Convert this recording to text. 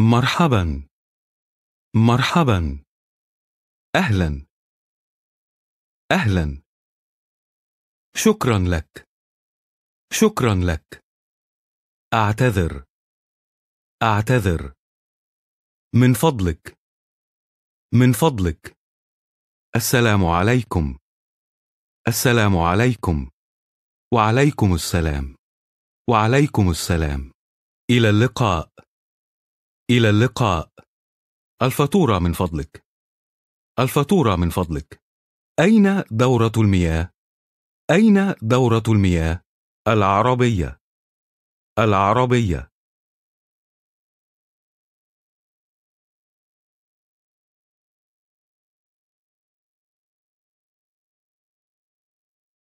مرحبا مرحبا اهلا اهلا شكرا لك شكرا لك اعتذر اعتذر من فضلك من فضلك السلام عليكم السلام عليكم وعليكم السلام وعليكم السلام الى اللقاء إلى اللقاء الفاتورة من فضلك الفاتورة من فضلك أين دورة المياه؟ أين دورة المياه؟ العربية العربية